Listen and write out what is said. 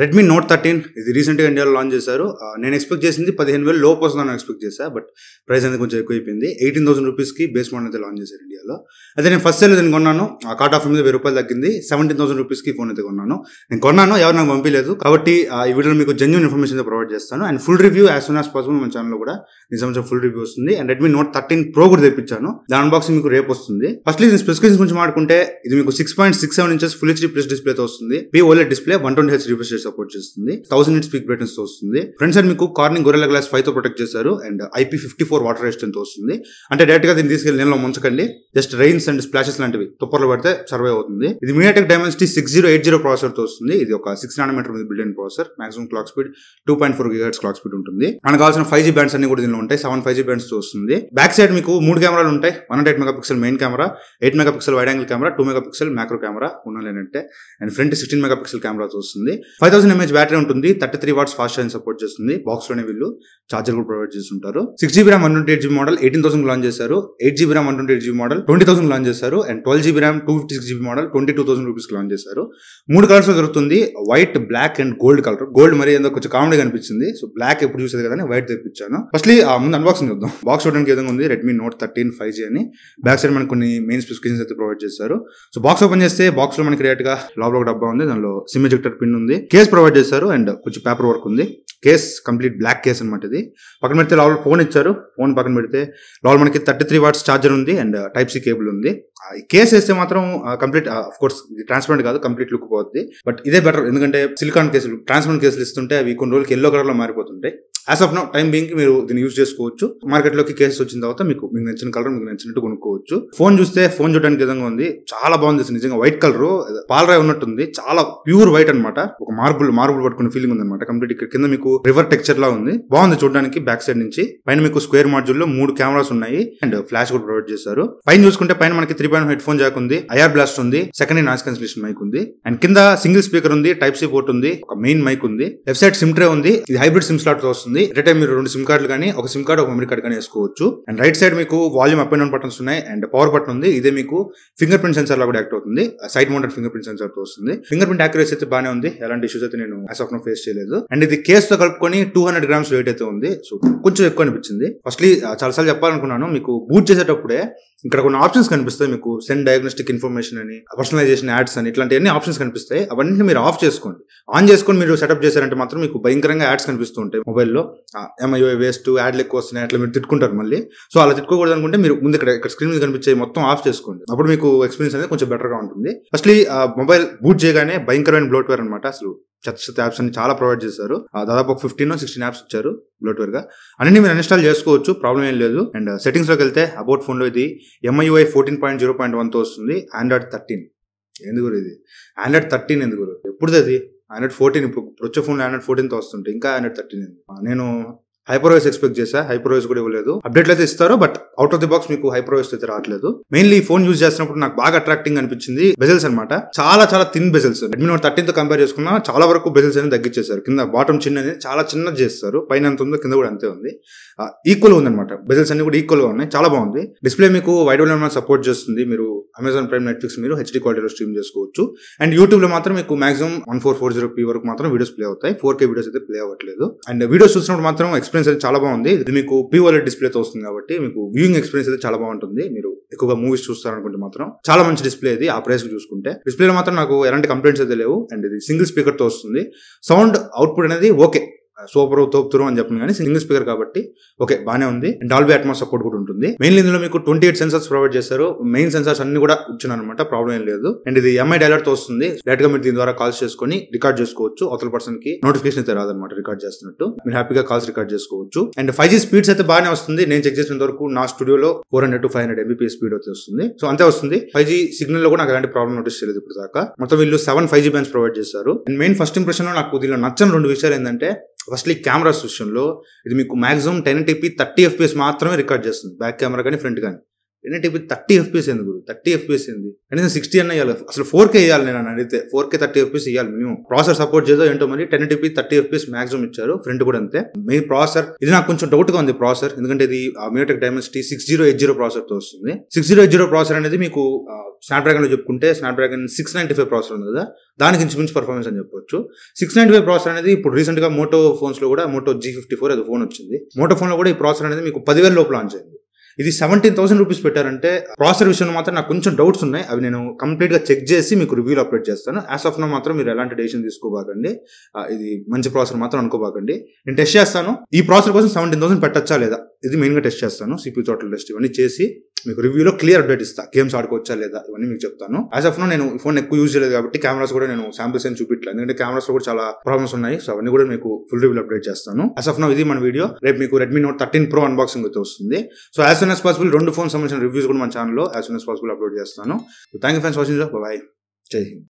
Redmi Note thirteen ఇది రీసెంట్గా ఇండియాలో లాంచ్ చేశారు నేను ఎక్స్పెక్ట్ చేసింది పదిహేను వేలు లోపు వస్తుందని ఎక్స్పెక్ట్ చేశాను బట్ ప్రైస్ అనేది కొంచెం ఎక్కువైపోయింది ఎయిటీన్ థౌసండ్ రూపీస్కి బేస్ మోడల్ అయితే లాంచ్ చేశారు ఇండియాలో అయితే నేను ఫస్ట్ సెల్ నేను కొన్నాను ఆ కార్ట్ ఆఫ్ మీద వెయ్యి రూపాయలు తగ్గింది సెవెంటీన్ థౌసండ్ రూపీస్కి ఫోన్ అయితే కొన్నాను నేను కొన్నాను ఎవరు నాకు పంపించలేదు కాబట్టి ఈ వీడియోలో మీకు జెన్యున్ ఇన్ఫర్మేషన్ అయితే ప్రొవైడ్ చేస్తాను and full review as soon as possible మన ఛానల్లో కూడా నేను సంవత్సరం ఫుల్ రివ్యూ వస్తుంది and Redmi Note thirteen Pro కూడా తెప్పించాను దాని అన్బాక్సింగ్ మీకు రేపు వస్తుంది ఫస్ట్ దీని స్పెసిఫికేషన్ గురించి మాట్లాడుకుంటే ఇది మీకు six point six seven inches full H plus display వస్తుంది P OLED display one twenty H refresh support చేస్తుంది థౌసండ్ ఇంట్ స్పీక్ బ్రైట్నెస్ వస్తుంది ఫ్రెండ్స్ సార్ మీకు కార్నింగ్ గొర్రెల గ్లాస్ ఫైవ్ తో ప్రొటెక్ట్ చేశారు and IP fifty four water resistant వస్తుంది అంటే direct గా దీన్ని తీసుకెళ్లి నేను ముంచకండి జస్ట్ రైన్స్ అండ్ స్ప్లాషెస్ లాంటివి తుప్పర్లో పడితే సర్వే అవుతుంది ఇది MediaTek Dimensity six zero eight zero processor తో వస్తుంది ఇది ఒక సిక్స్ నానోమీటర్ మీటర్ బిల్డ్ అయిన processor maximum clock speed two point four gigahertz clock speed ఉంటుంది మనకు కావాల్సిన ఫైవ్ జీ బ్యాండ్స్ అన్ని కూడా దీనిలో ఉంటాయి సెవెన్ ఫైవ్ జీ బ్యాండ్స్ వస్తుంది బ్యాక్ సైడ్ మీకు మూడు కెమెరాలు ఉంటాయి one and eight mega pixel main camera eight mega pixel wide angle camera two mega pixel macro camera అంటే and front sixteen mega pixel camera వస్తుంది ఫైవ్ థౌసండ్ ఎంహెచ్ బ్యాటరీ ఉంటుంది thirty three watts fast charging support చేస్తుంది box లోనే వీళ్ళు charger కూడా provide చేస్తుంటారు six GB RAM one twenty eight GB model eighteen thousand launch చేశారు eight GB RAM one twenty eight GB model twenty thousand launch చేశారు and twelve GB RAM two fifty six GB model twenty two thousand rupees launch చేశారు మూడు colours దొరుకుతుంది white black and gold colour gold మరి ఏదో కొంచెం comedy కనిపించింది so black ఎప్పుడు చూసేది కదా వైట్ తెప్పించాను ఫస్ట్లీ ముందు అన్బాక్సింగ్ చూద్దాం బాక్స్ చూడడానికి ఏదో ఉంది Redmi Note thirteen five G అని బ్యాక్ సైడ్ మనకు కొన్ని మెయిన్ స్పెసిఫికేషన్స్ అయితే ప్రొవైడ్ చేశారు సో బాక్స్ ఓపెన్ చేస్తే బాక్స్ లో మనకి రేట్ గా లోపల ఒక డబ్బా ఉంది దానిలో సిమ్ ఎజెక్టర్ పిన్ ఉంది కేస్ ప్రొవైడ్ చేశారు అండ్ కొంచెం పేపర్ వర్క్ ఉంది కేస్ కంప్లీట్ బ్లాక్ కేస్ అనమాట ఇది పక్కన పెడితే లోపల ఫోన్ ఇచ్చారు ఫోన్ పక్కన పెడితే లోపల మనకి థర్టీ త్రీ వాట్స్ ఛార్జర్ ఉంది అండ్ టైప్ సి కేబుల్ ఉంది కేస్ వేస్తే మాత్రం కంప్లీట్ అఫ్ కోర్స్ ట్రాన్స్పరెంట్ కాదు కంప్లీట్ లుక్ పోతుంది బట్ ఇదే బెటర్ ఎందుకంటే సిలికాన్ కేసులు ట్రాన్స్పరెంట్ కేసులు ఇస్తుంటే అవి కొన్ని రోజులకి ఎల్లో కలర్ లో మారిపోతుంటాయి as of no time being మీరు దీన్ని యూజ్ చేసుకోవచ్చు మార్కెట్ లోకి కేసెస్ వచ్చిన తర్వాత మీకు మీకు నచ్చిన కలర్ మీకు నచ్చినట్టు కొనుక్కోవచ్చు ఫోన్ చూస్తే ఫోన్ చూడడానికి విధంగా ఉంది చాలా బాగుంది నిజంగా వైట్ కలర్ పాలరాయి ఉన్నట్టుంది చాలా ప్యూర్ వైట్ అనమాట ఒక మార్బుల్ మార్బుల్ పట్టుకునే ఫీలింగ్ ఉంది అనమాట కంప్లీట్ ఇక్కడ కింద మీకు రివర్ టెక్చర్ లా ఉంది బాగుంది చూడడానికి బ్యాక్ సైడ్ నుంచి పైన మీకు స్క్వేర్ మాడ్యూల్ లో మూడు కెమెరాస్ ఉన్నాయి అండ్ ఫ్లాష్ కూడా ప్రొవైడ్ చేశారు పైన చూసుకుంటే పైన మనకి three point headphone jack ఉంది ఐఆర్ బ్లాస్ట్ ఉంది సెకండ్ నాయిస్ కన్సిలేషన్ మైక్ ఉంది అండ్ కింద సింగిల్ స్పీకర్ ఉంది టైప్ సి పోర్ట్ ఉంది ఒక మెయిన్ మైక్ ఉంది లెఫ్ట్ సైడ్ సిమ్ ట్రే ఉంది ఇది హైబ్రిడ్ సిమ్ స్లాట్ వస్తుంది వస్తుంది ఎట్ టైం మీరు రెండు సిమ్ కార్డులు కానీ ఒక సిమ్ కార్డు ఒక మెమరీ కార్డు కానీ వేసుకోవచ్చు అండ్ రైట్ సైడ్ మీకు volume up and down buttons ఉన్నాయి అండ్ పవర్ బటన్ ఉంది ఇదే మీకు ఫింగర్ ప్రింట్ సెన్సర్ లో కూడా యాక్ట్ అవుతుంది side mounted fingerprint sensor తో వస్తుంది ఫింగర్ ప్రింట్ యాక్యురేసీ అయితే బానే ఉంది ఎలాంటి ఇష్యూస్ అయితే నేను అసలు ఆఫ్ ఫేస్ చేయలేదు అండ్ ఇది కేస్ తో కలుపుకొని టూ హండ్రెడ్ గ్రామ్స్ వెయిట్ అయితే ఉంది సో కొంచెం ఎక్కువ అనిపించింది ఫస్ట్లీ చాలాసార్లు చెప్పాలనుకున్నాను మీకు బూట్ చేసేటప్పుడే ఇక్కడ కొన్ని ఆప్షన్స్ కనిపిస్తాయి మీకు సెండ్ డయాగ్నోస్టిక్ ఇన్ఫర్మేషన్ అని పర్సనలైజేషన్ యాడ్స్ అని ఇట్లాంటి అన్ని ఆప్షన్స్ కనిపిస్తాయి అవన్నీ మీరు ఆఫ్ చేసుకోండి ఆన్ చేసుకొని మీరు సెటప్ చేశారంటే మాత్రం మీకు భయంకరంగా యాడ్స్ కనిపిస్తూ ఉంటాయి మొబైల్లో ఎంఐఓ వేస్ట్ యాడ్లు ఎక్కువ వస్తున్నాయి అట్లా మీరు తిట్టుకుంటారు మళ్ళీ సో అలా తిట్టుకోకూడదు అనుకుంటే మీరు ముందు ఇక్కడ ఇక్కడ స్క్రీన్ మీద కనిపించే మొత్తం ఆఫ్ చేసుకోండి అప్పుడు మీకు ఎక్స్పీరియన్స్ అనేది కొంచెం బెటర్గా ఉంటుంది ఫస్ట్లీ మొబైల్ బూట్ చేయగానే భయంకరమైన బ్లోట్వేర్ అనమాట అసలు చెత్త యాప్స్ అన్ని చాలా ప్రొవైడ్ చేశారు దాదాపు ఒక ఫిఫ్టీన్ సిక్స్టీన్ యాప్స్ ఇచ్చారు బ్లోట్వేర్ గా అన్ని మీరు ఇన్స్టాల్ చేసుకోవచ్చు ప్రాబ్లం ఏం లేదు అండ్ సెటింగ్స్ uh, లోకి వెళ్తే అబౌట్ ఫోన్ లో ఇది MIUI fourteen point zero point one తో వస్తుంది ఆండ్రాయిడ్ థర్టీన్ ఎందుకు ఇది ఆండ్రాయిడ్ థర్టీన్ ఎందుకు ఎప్పుడు అది ఆండ్రాయిడ్ ఫోర్టీన్ ఇప్పుడు వచ్చే ఫోన్ ఆండ్రాయిడ్ ఫోర్టీన్తో వస్తుంటే ఇంకా ఆండ్రాయిడ్ థర్టీన్ నేను హైపర్వైస్ ఎక్స్పెక్ట్ చేసా హైపర్వైస్ కూడా ఇవ్వలేదు అప్డేట్లు అయితే ఇస్తారు but out of the box మీకు హైపర్వైస్ అయితే రావట్లేదు మెయిన్లీ ఫోన్ యూజ్ చేస్తున్నప్పుడు నాకు బాగా అట్రాక్టింగ్ అనిపించింది బెజల్స్ అనమాట చాలా చాలా thin bezels Redmi Note thirteen తో కంపేర్ చేసుకున్నా చాలా వరకు బెజల్స్ అనేది తగ్గించేస్తారు కింద బాటమ్ చిన్న చాలా చిన్న చేస్తారు పైన ఎంత ఉందో కింద కూడా అంతే ఉంది ఈక్వల్ అనమాట బెజల్స్ అన్ని కూడా ఈక్వల్ గా ఉన్నాయి చాలా బాగుంది డిస్ప్లే మీకు వైడ్ వల్ల సపోర్ట్ చేస్తుంది మీరు అమెజాన్ ప్రైమ్ నెట్ఫ్లిక్స్ మీరు హెచ్డీ క్వాలిటీలో స్ట్రీమ్ చేసుకోవచ్చు అండ్ యూట్యూబ్ లో మాత్రం మీకు maximum one four four zero P వరకు మాత్రం వీడియోస్ ప్లే అవుతాయి ఫోర్ కే వీడియోస్ అయితే ప్లే అవ్వట్లేదు అండ్ వీడియోస్ చూసినప్పుడు మాత్రం ఎక్స్పెక్ట్ ఎక్స్పీరియన్స్ అయితే చాలా బాగుంది ఇది మీకు పీఓలెడ్ డిస్ప్లేతో వస్తుంది కాబట్టి మీకు వ్యూయింగ్ ఎక్స్పీరియన్స్ అయితే చాలా బాగుంటుంది మీరు ఎక్కువగా మూవీస్ చూస్తారనుకుంటే మాత్రం చాలా మంచి డిస్ప్లే ఇది ఆ ప్రైస్ చూసుకుంటే డిస్ప్లేలో మాత్రం నాకు ఎలాంటి కంప్లైంట్స్ అయితే లేవు అండ్ ఇది సింగిల్ స్పీకర్తో వస్తుంది సౌండ్ అవుట్పుట్ అనేది ఓకే సూపర్ తోపుతురు అని చెప్పను కానీ సింగిల్ స్పీకర్ కాబట్టి ఓకే బానే ఉంది డాల్బీ అట్మాస్ సపోర్ట్ కూడా ఉంటుంది మెయిన్లీ ఇందులో మీకు ట్వంటీ ఎయిట్ సెన్సార్స్ ప్రొవైడ్ చేశారు మెయిన్ సెన్సార్స్ అన్ని కూడా ఇచ్చిన అనమాట ప్రాబ్లం ఏం లేదు అండ్ ఇది ఎంఐ డైలర్ తో వస్తుంది డైరెక్ట్ గా మీరు దీని ద్వారా కాల్స్ చేసుకుని రికార్డ్ చేసుకోవచ్చు అవతల పర్సన్ కి నోటిఫికేషన్ అయితే రాదనమాట రికార్డ్ చేస్తున్నట్టు మీరు హ్యాపీగా కాల్స్ రికార్డ్ చేసుకోవచ్చు అండ్ ఫైవ్ జీ స్పీడ్స్ అయితే బాగానే వస్తుంది నేను చెక్ చేసిన వరకు నా స్టూడియోలో four hundred to five hundred Mbps speed అయితే వస్తుంది సో అంతే వస్తుంది ఫైవ్ జీ సిగ్నల్ లో కూడా నాకు ఎలాంటి ప్రాబ్లం నోటీస్ చేయలేదు ఇప్పుడు దాకా మొత్తం వీళ్ళు seven five G bands provide చేశారు అండ్ మెయిన్ ఫస్ట్ ఇంప్రెషన్ లో నాకు దీనిలో నచ్చని రెండు విషయాలు ఏంటంటే ఫస్ట్లీ కెమెరాస్ విషయంలో ఇది మీకు maximum ten TP thirty fps మాత్రమే రికార్డ్ చేస్తుంది బ్యాక్ కెమెరా కానీ ఫ్రంట్ కానీ ఏంటంటే ఇప్పుడు థర్టీ ఎఫ్పిఎస్ ఎందుకు థర్టీ ఎఫ్పిఎస్ ఏంది కనీసం సిక్స్టీ అన్న ఇవ్వాలి అసలు ఫోర్ కే ఇవ్వాలి నేను అడిగితే ఫోర్ కే థర్టీ ఎఫ్పిఎస్ ఇవ్వాలి మేము ప్రాసెస్ సపోర్ట్ చేద్దాం ఏంటో మరి ten TP thirty fps maximum ఇచ్చారు ఫ్రంట్ కూడా అంతే మీ ప్రాసెసర్ ఇది నాకు కొంచెం డౌట్ గా ఉంది ప్రాసెసర్ ఎందుకంటే ఇది MediaTek six zero eight zero processor తో వస్తుంది six zero eight zero processor అనేది మీకు డ్రాగన్ లో చెప్పుకుంటే Snapdragon six ninety five processor ఉంది కదా దానికి మించి పర్ఫార్మెన్స్ అని చెప్పొచ్చు సిక్స్ నైన్టీ ఫైవ్ ప్రాసెసర్ అనేది ఇప్పుడు రీసెంట్ గా మోటో ఫోన్స్ లో కూడా మోటో జీ ఫిఫ్టీ ఫోర్ అది ఫోన్ వచ్చింది మోటో ఫోన్ లో కూడా ఈ ప్రాసెసర్ అనేది మీకు పదివేల లోపు లాంచ్ అయింది ఇది సెవెంటీన్ థౌసండ్ రూపీస్ పెట్టారంటే ప్రాసెసర్ విషయంలో మాత్రం నాకు కొంచెం డౌట్స్ ఉన్నాయి అవి నేను కంప్లీట్ గా చెక్ చేసి మీకు రివ్యూలు అప్డేట్ చేస్తాను యాస్ ఆఫ్ నో మాత్రం మీరు ఎలాంటి డెసిషన్ తీసుకోబాకండి ఇది మంచి ప్రాసెసర్ మాత్రం అనుకోబాకండి నేను టెస్ట్ చేస్తాను ఈ ప్రాసెసర్ కోసం సెవెంటీన్ థౌసండ్ పెట్టచ్చా లేదా ఇది మెయిన్గా టెస్ట్ చేస్తాను సిపి టోటల్ టెస్ట్ ఇవన్నీ చేసి మీకు రివ్యూలో క్లియర్ అప్డేట్ ఇస్తా గేమ్స్ ఆడుకోవచ్చా లేదా ఇవన్నీ మీకు చెప్తాను యాజ్ ఆఫ్ నేను ఫోన్ ఎక్కువ యూజ్ చేయలేదు కాబట్టి కెమెరాస్ కూడా నేను శాంపిల్స్ అని చూపించలేదు ఎందుకంటే కెమెరాస్ కూడా చాలా ప్రాబ్లమ్స్ ఉన్నాయి సో అవన్నీ కూడా మీకు ఫుల్ రివ్యూ అప్డేట్ చేస్తాను యాజ్ ఆఫ్ ఇది మన వీడియో రేపు మీకు Redmi Note thirteen Pro unboxing అయితే వస్తుంది so as soon as possible రెండు ఫోన్ సంబంధించిన రివ్యూస్ కూడా మన ఛానల్లో as soon as possible upload చేస్తాను thank you friends watching bye Jai Hind